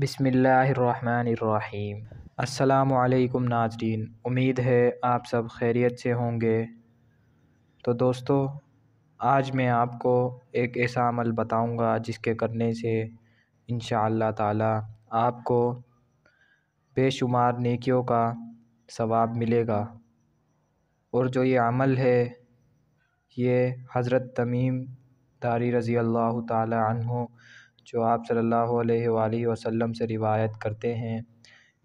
بسم اللہ الرحمن الرحیم السلام علیکم ناظرین امید ہے آپ سب خیریت سے ہوں گے تو دوستو آج میں آپ کو ایک ایسا عمل بتاؤں گا جس کے کرنے سے انشاءاللہ اللہ آپ کو بے شمار نیکیوں کا ثواب ملے گا اور جو یہ عمل ہے یہ حضرت تمیم داری رضی اللہ تعالی عنہ جو آپ صلی اللہ علیہ وآلہ وسلم سے روایت کرتے ہیں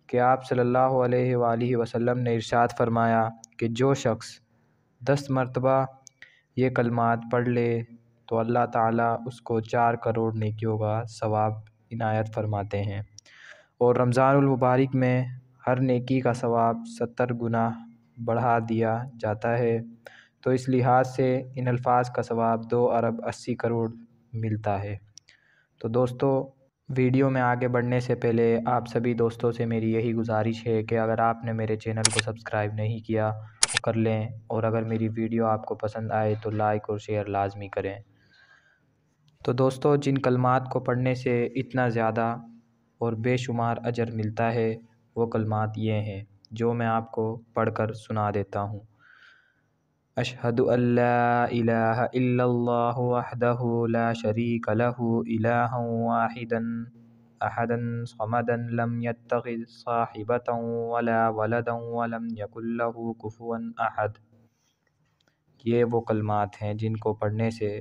کہ آپ صلی اللہ علیہ وآلہ وسلم نے ارشاد فرمایا کہ جو شخص دس مرتبہ یہ کلمات پڑھ لے تو اللہ تعالیٰ اس کو چار کروڑ نیکیوں کا ثواب عنایت فرماتے ہیں اور رمضان المبارک میں ہر نیکی کا ثواب ستر گنا بڑھا دیا جاتا ہے تو اس لحاظ سے ان الفاظ کا ثواب دو ارب اسی کروڑ ملتا ہے تو دوستو ویڈیو میں آگے بڑھنے سے پہلے آپ سبھی دوستوں سے میری یہی گزارش ہے کہ اگر آپ نے میرے چینل کو سبسکرائب نہیں کیا تو کر لیں اور اگر میری ویڈیو آپ کو پسند آئے تو لائک اور شیئر لازمی کریں تو دوستو جن کلمات کو پڑھنے سے اتنا زیادہ اور بے شمار اجر ملتا ہے وہ کلمات یہ ہیں جو میں آپ کو پڑھ کر سنا دیتا ہوں اشہد اللہ الہ الا اللہ وحدہ لا شریک له الہ واحدا احدا صمدا لم يتخذ صاحبتا ولا ولدا ولم يکن له کفوا احد یہ وہ کلمات ہیں جن کو پڑھنے سے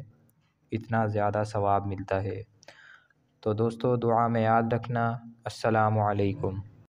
اتنا زیادہ ثواب ملتا ہے تو دوستو دعا میں یاد رکھنا السلام علیکم